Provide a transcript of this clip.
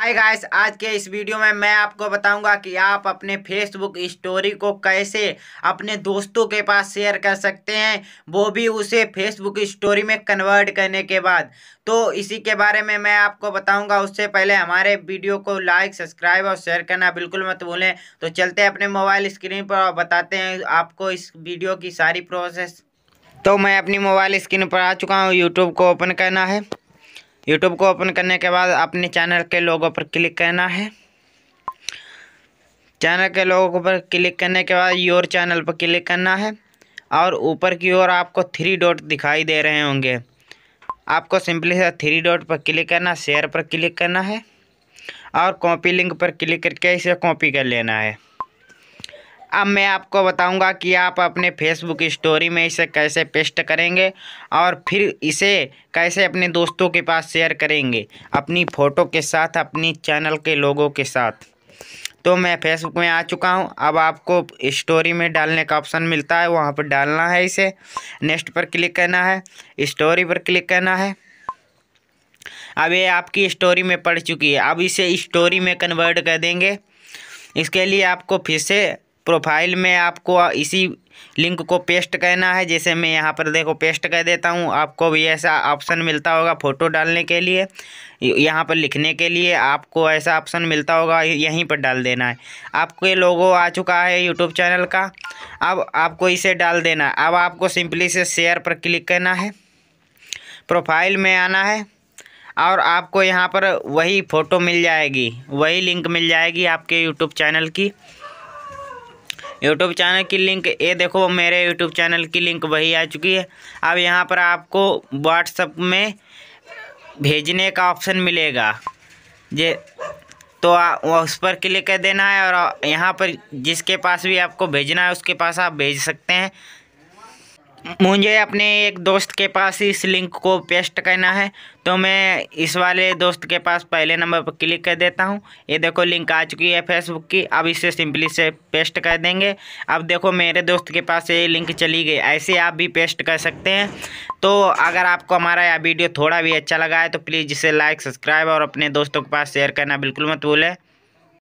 hi guys आज के इस वीडियो में मैं आपको बताऊंगा कि आप अपने फेसबुक स्टोरी को कैसे अपने दोस्तों के पास शेयर कर सकते हैं वो भी उसे फेसबुक स्टोरी में कन्वर्ट करने के बाद तो इसी के बारे में मैं आपको बताऊंगा उससे पहले हमारे वीडियो को लाइक सब्सक्राइब और शेयर करना बिल्कुल मत भूलें तो चलते हैं अपने मोबाइल स्क्रीन पर और बताते हैं आपको इस वीडियो की सारी प्रोसेस तो मैं अपनी मोबाइल स्क्रीन पर आ चुका हूँ यूट्यूब को ओपन करना है यूट्यूब को ओपन करने के बाद अपने चैनल के लोगों पर क्लिक करना है चैनल के लोगों पर क्लिक करने के बाद योर चैनल पर क्लिक करना है और ऊपर की ओर आपको थ्री डॉट दिखाई दे रहे होंगे आपको सिंपली से थ्री डॉट पर क्लिक करना शेयर पर क्लिक करना है और कॉपी लिंक पर क्लिक करके इसे कॉपी कर लेना है अब मैं आपको बताऊंगा कि आप अपने फेसबुक स्टोरी में इसे कैसे पेस्ट करेंगे और फिर इसे कैसे अपने दोस्तों के पास शेयर करेंगे अपनी फ़ोटो के साथ अपनी चैनल के लोगों के साथ तो मैं फेसबुक में आ चुका हूँ अब आपको स्टोरी में डालने का ऑप्शन मिलता है वहाँ पर डालना है इसे नेक्स्ट पर क्लिक करना है स्टोरी पर क्लिक करना है अब ये आपकी स्टोरी में पड़ चुकी है अब इसे स्टोरी में कन्वर्ट कर देंगे इसके लिए आपको फिर से प्रोफाइल में आपको इसी लिंक को पेस्ट करना है जैसे मैं यहाँ पर देखो पेस्ट कर देता हूँ आपको भी ऐसा ऑप्शन मिलता होगा फ़ोटो डालने के लिए यहाँ पर लिखने के लिए आपको ऐसा ऑप्शन मिलता होगा यहीं पर डाल देना है आपको ये लोगो आ चुका है यूट्यूब चैनल का अब आपको इसे डाल देना है अब आपको सिंपली से शेयर पर क्लिक करना है प्रोफाइल में आना है और आपको यहाँ पर वही फ़ोटो मिल जाएगी वही लिंक मिल जाएगी आपके यूट्यूब चैनल की यूट्यूब चैनल की लिंक ये देखो मेरे यूट्यूब चैनल की लिंक वही आ चुकी है अब यहाँ पर आपको व्हाट्सअप में भेजने का ऑप्शन मिलेगा जे तो आ, उस पर क्लिक कर देना है और यहाँ पर जिसके पास भी आपको भेजना है उसके पास आप भेज सकते हैं मुझे अपने एक दोस्त के पास इस लिंक को पेस्ट करना है तो मैं इस वाले दोस्त के पास पहले नंबर पर क्लिक कर देता हूँ ये देखो लिंक आ चुकी है फेसबुक की अब इसे सिंपली से पेस्ट कर देंगे अब देखो मेरे दोस्त के पास ये लिंक चली गई ऐसे आप भी पेस्ट कर सकते हैं तो अगर आपको हमारा यह वीडियो थोड़ा भी अच्छा लगा है तो प्लीज़ इसे लाइक सब्सक्राइब और अपने दोस्तों के पास शेयर करना बिल्कुल मत भूलें